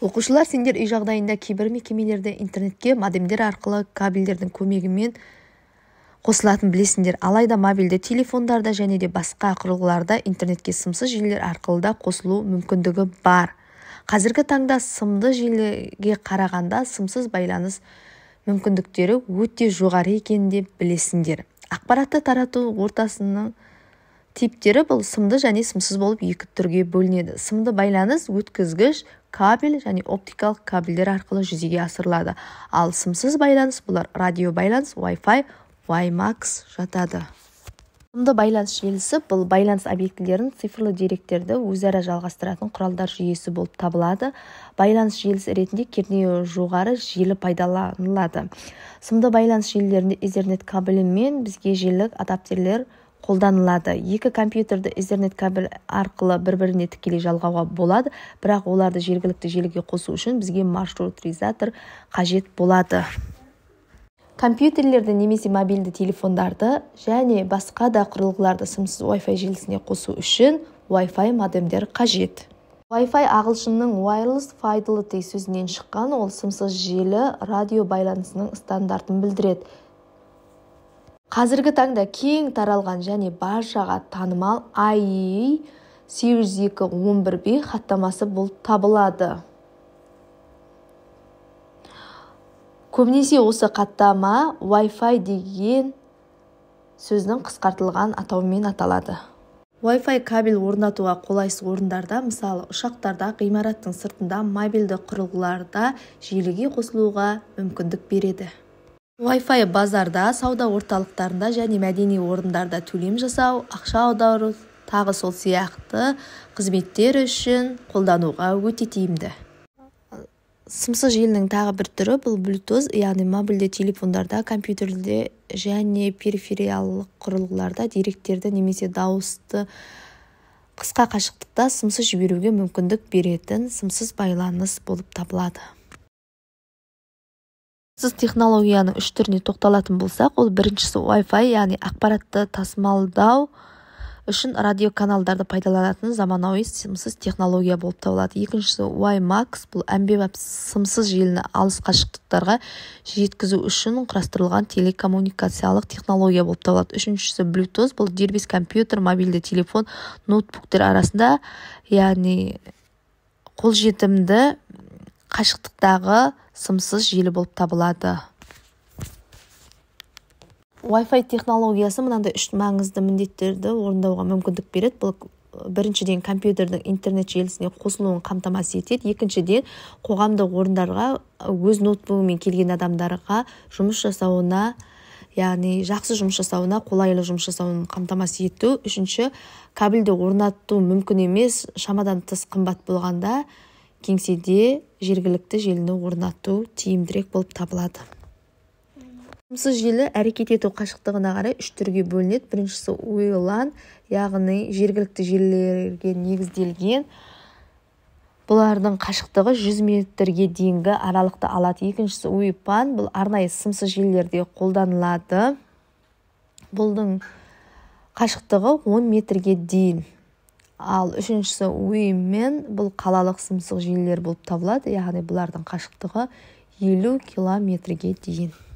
оқушылар сендер үй жағдайында кейбір мекемелерде интернетке модемдер арқылы кабельдердің көмегімен қосылатын білесіңдер алайда мобильді телефондарда және де басқа құрылғыларда интернетке сымсыз желілер арқылы да қосылу мүмкіндігі бар қазіргі таңда сымды желіге қарағанда сымсыз байланыс мүмкіндіктері өте жоғары екенін де білесіңдер ақпаратты тарату ортасының типтері бұл сымды және сымсыз болып екі түрге бөлінеді сымды байланыс өткізгіш кабель және оптикалық кабельдер арқылы жүзеге асырылады ал сымсыз байланыс бұлар радио байланыс Wi-Fi, WiMAX жатады сымды байланыс желісі бұл байланыс объектілерін цифрлы деректерді өзара жалғастыратын құралдар жүйесі болып табылады байланыс желісі ретінде кернеуі жоғары желі пайдаланылады сымды байланыс желілерінде эзернет кабелімен бізге желілік адаптерлер қолданылады екі компьютерді интернет кабель арқылы бір біріне тікелей жалғауға болады бірақ оларды жергілікті желіге қосу үшін бізге маршрутизатор қажет болады компьютерлерді немесе мобильді телефондарды және басқа да құрылғыларды сымсыз Wi-Fi желісіне қосу үшін Wi-Fi модемдер қажет Wi-Fi ағылшынның wireless fidelity сөзінен шыққан ол сымсыз желі радио байланысының стандартын білдіреді қазіргі таңда кең таралған және баршаға танымал IEEE сегіз жүз екі b хаттамасы болып табылады көбінесе осы хаттама Wi-Fi деген сөздің қысқартылған атауымен аталады Wi-Fi кабель орнатуға қолайсыз орындарда мысалы ұшақтарда ғимараттың сыртында мобильді құрылғыларда желіге қосылуға мүмкіндік береді Wi-Fi базарда сауда орталықтарында және мәдени орындарда төлем жасау ақша аудару тағы сол сияқты қызметтер үшін қолдануға өте тиімді сымсыз желінің тағы бір түрі бұл Bluetooth, яғни мобильді телефондарда компьютерде және перифериялық құрылғыларда деректерді немесе дауысты қысқа қашықтықта сымсыз жіберуге мүмкіндік беретін сымсыз байланыс болып табылады сіз технологияның үш түріне тоқталатын болсақ ол біріншісі Wi-Fi яғни ақпаратты тасымалдау үшін радиоканалдарды пайдаланатын заманауи сымсыз технология болып табылады екіншісі WiMAX бұл әмбебап сымсыз желіні алыс қашықтықтарға жеткізу үшін құрастырылған телекоммуникациялық технология болып табылады үшіншісі Bluetooth бұл дербес компьютер мобильді телефон ноутбуктер арасында яғни қолжетімді қашықтықтағы сымсыз желі болып табылады Wi-Fi технологиясы мынандай үш маңызды міндеттерді орындауға мүмкіндік береді бұл біріншіден компьютердің интернет желісіне қосылуын қамтамасыз етеді екіншіден қоғамдық орындарға өз ноутбугымен келген адамдарға жұмыс жасауына яғни жақсы жұмыс жасауына қолайлы жұмыс жасауын қамтамасыз ету үшінші кабельді орнату мүмкін емес шамадан тыс қымбат болғанда кеңседе жергілікті желіні орнату тиімдірек болып табылады сымсыз желі әрекет ету қашықтығына қарай үш түрге бөлінеді біріншісі уилан яғни жергілікті желілерге негізделген бұлардың қашықтығы 100 метрге дейінгі аралықты алады екіншісі уипан бұл арнайы сымсыз желілерде қолданылады бұлдың қашықтығы 10 метрге дейін ал үшіншісі уим бұл қалалық сымсық желілер болып табылады яғни бұлардың қашықтығы елу километрге дейін